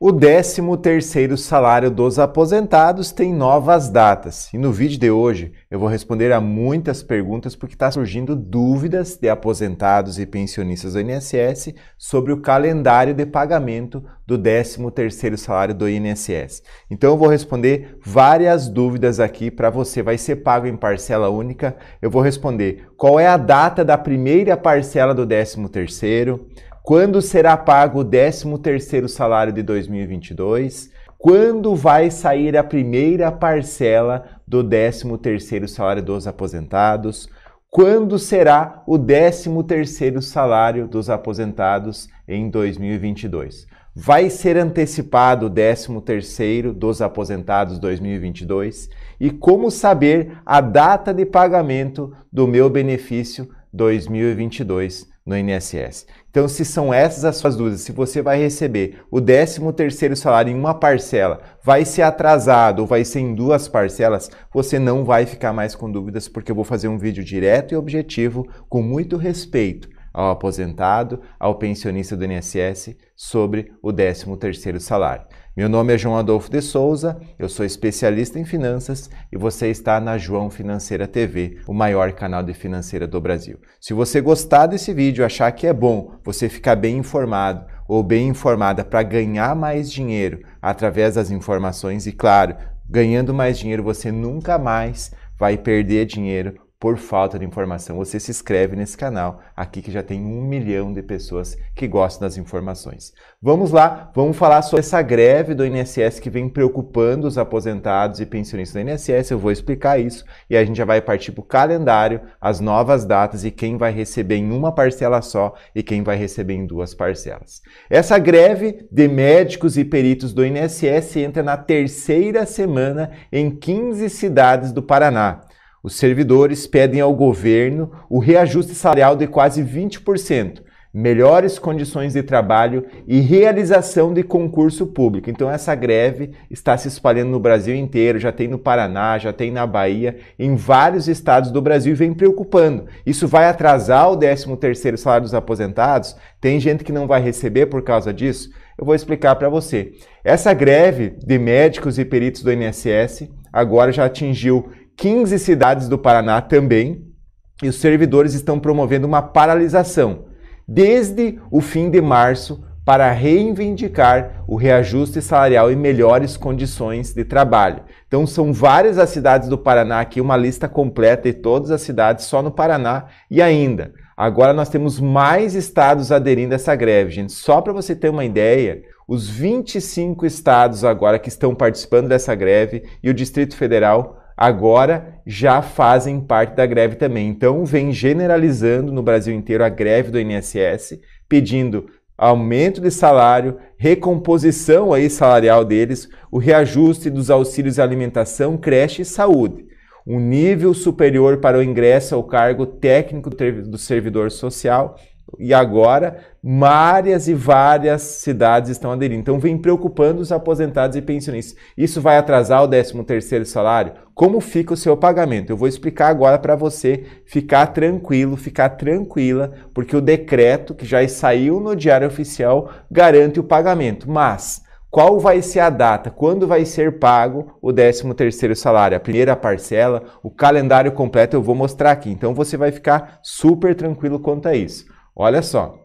O 13º salário dos aposentados tem novas datas. E no vídeo de hoje eu vou responder a muitas perguntas porque está surgindo dúvidas de aposentados e pensionistas do INSS sobre o calendário de pagamento do 13º salário do INSS. Então eu vou responder várias dúvidas aqui para você. Vai ser pago em parcela única. Eu vou responder qual é a data da primeira parcela do 13º quando será pago o 13º salário de 2022? Quando vai sair a primeira parcela do 13º salário dos aposentados? Quando será o 13º salário dos aposentados em 2022? Vai ser antecipado o 13º dos aposentados 2022? E como saber a data de pagamento do meu benefício 2022 no INSS. Então, se são essas as suas dúvidas, se você vai receber o 13º salário em uma parcela, vai ser atrasado ou vai ser em duas parcelas, você não vai ficar mais com dúvidas, porque eu vou fazer um vídeo direto e objetivo, com muito respeito, ao aposentado, ao pensionista do INSS sobre o 13º salário. Meu nome é João Adolfo de Souza, eu sou especialista em finanças e você está na João Financeira TV, o maior canal de financeira do Brasil. Se você gostar desse vídeo, achar que é bom, você ficar bem informado ou bem informada para ganhar mais dinheiro através das informações e claro, ganhando mais dinheiro você nunca mais vai perder dinheiro por falta de informação, você se inscreve nesse canal aqui que já tem um milhão de pessoas que gostam das informações. Vamos lá, vamos falar sobre essa greve do INSS que vem preocupando os aposentados e pensionistas do INSS. Eu vou explicar isso e a gente já vai partir para o calendário, as novas datas e quem vai receber em uma parcela só e quem vai receber em duas parcelas. Essa greve de médicos e peritos do INSS entra na terceira semana em 15 cidades do Paraná. Os servidores pedem ao governo o reajuste salarial de quase 20%, melhores condições de trabalho e realização de concurso público. Então essa greve está se espalhando no Brasil inteiro, já tem no Paraná, já tem na Bahia, em vários estados do Brasil e vem preocupando. Isso vai atrasar o 13º salário dos aposentados? Tem gente que não vai receber por causa disso? Eu vou explicar para você. Essa greve de médicos e peritos do INSS agora já atingiu 15 cidades do Paraná também, e os servidores estão promovendo uma paralisação desde o fim de março para reivindicar o reajuste salarial e melhores condições de trabalho. Então são várias as cidades do Paraná aqui, uma lista completa de todas as cidades só no Paraná e ainda. Agora nós temos mais estados aderindo a essa greve, gente. Só para você ter uma ideia, os 25 estados agora que estão participando dessa greve e o Distrito Federal agora já fazem parte da greve também. Então, vem generalizando no Brasil inteiro a greve do INSS, pedindo aumento de salário, recomposição aí salarial deles, o reajuste dos auxílios de alimentação, creche e saúde, um nível superior para o ingresso ao cargo técnico do servidor social e agora várias e várias cidades estão aderindo. Então vem preocupando os aposentados e pensionistas. Isso vai atrasar o 13º salário? Como fica o seu pagamento? Eu vou explicar agora para você ficar tranquilo, ficar tranquila, porque o decreto que já saiu no Diário Oficial garante o pagamento, mas qual vai ser a data, quando vai ser pago o 13º salário, a primeira parcela, o calendário completo eu vou mostrar aqui. Então você vai ficar super tranquilo quanto a isso. Olha só,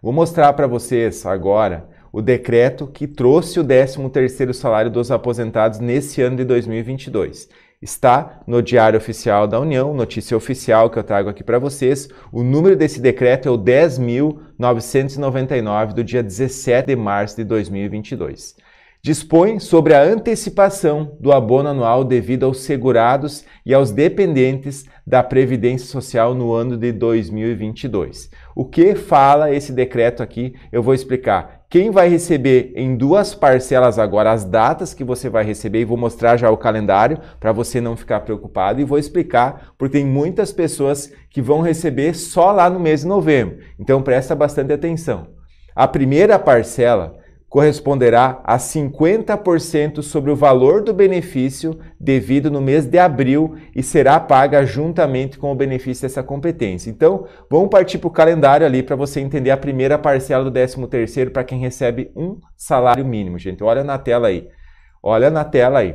vou mostrar para vocês agora o decreto que trouxe o 13º salário dos aposentados nesse ano de 2022. Está no Diário Oficial da União, notícia oficial que eu trago aqui para vocês. O número desse decreto é o 10.999 do dia 17 de março de 2022. Dispõe sobre a antecipação do abono anual devido aos segurados e aos dependentes da Previdência Social no ano de 2022. O que fala esse decreto aqui? Eu vou explicar. Quem vai receber em duas parcelas agora as datas que você vai receber e vou mostrar já o calendário para você não ficar preocupado e vou explicar porque tem muitas pessoas que vão receber só lá no mês de novembro. Então presta bastante atenção. A primeira parcela corresponderá a 50% sobre o valor do benefício devido no mês de abril e será paga juntamente com o benefício dessa competência. Então, vamos partir para o calendário ali para você entender a primeira parcela do 13º para quem recebe um salário mínimo, gente. Olha na tela aí. Olha na tela aí.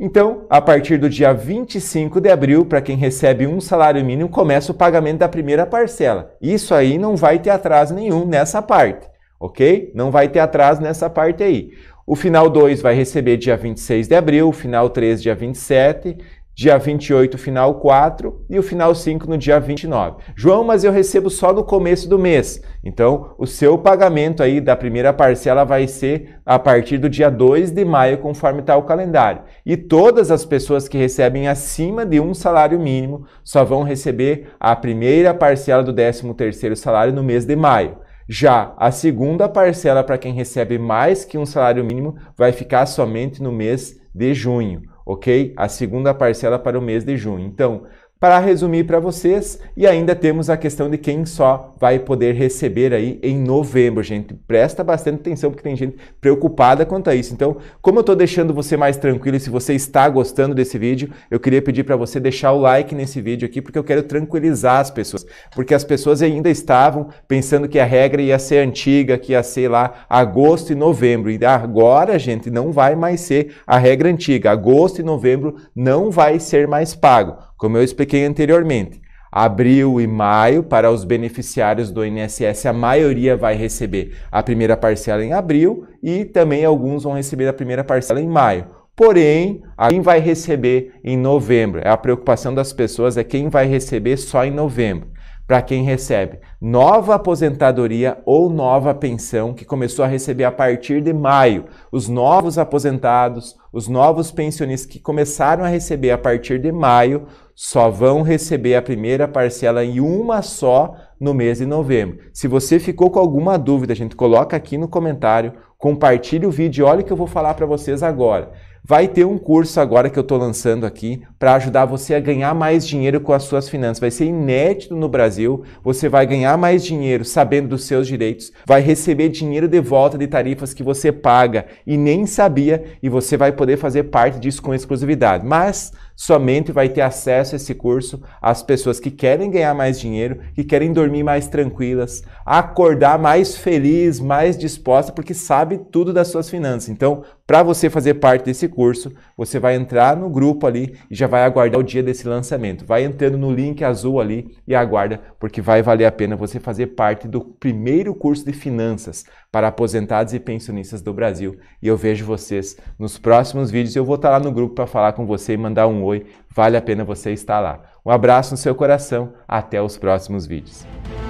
Então, a partir do dia 25 de abril, para quem recebe um salário mínimo, começa o pagamento da primeira parcela. Isso aí não vai ter atraso nenhum nessa parte ok? Não vai ter atraso nessa parte aí. O final 2 vai receber dia 26 de abril, o final 3 dia 27, dia 28 final 4 e o final 5 no dia 29. João, mas eu recebo só no começo do mês. Então, o seu pagamento aí da primeira parcela vai ser a partir do dia 2 de maio, conforme está o calendário. E todas as pessoas que recebem acima de um salário mínimo só vão receber a primeira parcela do 13º salário no mês de maio. Já a segunda parcela para quem recebe mais que um salário mínimo vai ficar somente no mês de junho, ok? A segunda parcela para o mês de junho. Então, para resumir para vocês, e ainda temos a questão de quem só vai poder receber aí em novembro, gente. Presta bastante atenção porque tem gente preocupada quanto a isso. Então, como eu estou deixando você mais tranquilo e se você está gostando desse vídeo, eu queria pedir para você deixar o like nesse vídeo aqui porque eu quero tranquilizar as pessoas, porque as pessoas ainda estavam pensando que a regra ia ser antiga, que ia ser lá agosto e novembro. E agora, gente, não vai mais ser a regra antiga. Agosto e novembro não vai ser mais pago. Como eu expliquei anteriormente, abril e maio para os beneficiários do INSS, a maioria vai receber a primeira parcela em abril e também alguns vão receber a primeira parcela em maio. Porém, quem vai receber em novembro? É a preocupação das pessoas é quem vai receber só em novembro para quem recebe nova aposentadoria ou nova pensão, que começou a receber a partir de maio. Os novos aposentados, os novos pensionistas que começaram a receber a partir de maio, só vão receber a primeira parcela em uma só no mês de novembro. Se você ficou com alguma dúvida, a gente coloca aqui no comentário, compartilhe o vídeo, olha o que eu vou falar para vocês agora. Vai ter um curso agora que eu estou lançando aqui para ajudar você a ganhar mais dinheiro com as suas finanças. Vai ser inédito no Brasil. Você vai ganhar mais dinheiro sabendo dos seus direitos, vai receber dinheiro de volta de tarifas que você paga e nem sabia, e você vai poder fazer parte disso com exclusividade. Mas somente vai ter acesso a esse curso as pessoas que querem ganhar mais dinheiro, que querem dormir mais tranquilas, acordar mais feliz, mais disposta, porque sabe tudo das suas finanças. Então, para você fazer parte desse curso, você vai entrar no grupo ali e já vai aguardar o dia desse lançamento. Vai entrando no link azul ali e aguarda, porque vai valer a pena você fazer parte do primeiro curso de finanças para aposentados e pensionistas do Brasil. E eu vejo vocês nos próximos vídeos. Eu vou estar tá lá no grupo para falar com você e mandar um Oi, vale a pena você estar lá. Um abraço no seu coração, até os próximos vídeos.